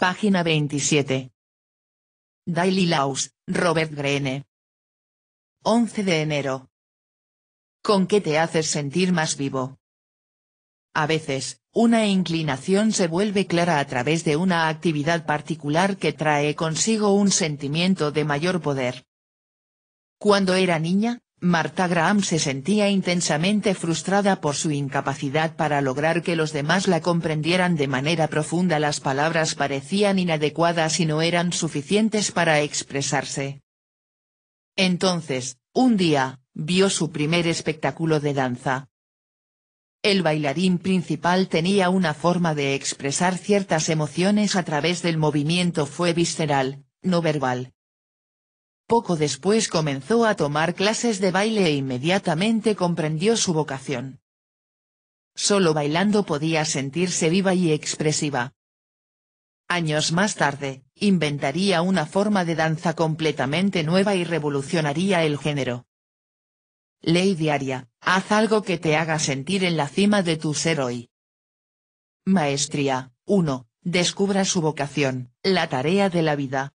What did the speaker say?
Página 27. Daily Laus, Robert Greene. 11 de enero. ¿Con qué te haces sentir más vivo? A veces, una inclinación se vuelve clara a través de una actividad particular que trae consigo un sentimiento de mayor poder. Cuando era niña, Marta Graham se sentía intensamente frustrada por su incapacidad para lograr que los demás la comprendieran de manera profunda las palabras parecían inadecuadas y no eran suficientes para expresarse. Entonces, un día, vio su primer espectáculo de danza. El bailarín principal tenía una forma de expresar ciertas emociones a través del movimiento fue visceral, no verbal. Poco después comenzó a tomar clases de baile e inmediatamente comprendió su vocación. Solo bailando podía sentirse viva y expresiva. Años más tarde, inventaría una forma de danza completamente nueva y revolucionaría el género. Ley diaria, haz algo que te haga sentir en la cima de tu ser hoy. Maestría, 1. Descubra su vocación, la tarea de la vida.